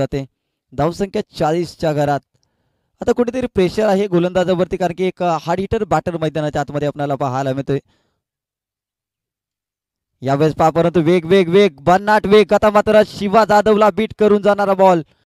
जाते धावसंख्या चाळीसच्या घरात आता कुठेतरी प्रेशर आहे गोलंदाजावरती कारण की एक हार्ड हिटर बॅटर मैदानाच्या आतमध्ये आपल्याला पाहायला मिळतोय यावेळेस पहा परंतु वेग वेग वेग बनाट वेग आता मात्र शिवा जाधवला बीट करून जाणारा बॉल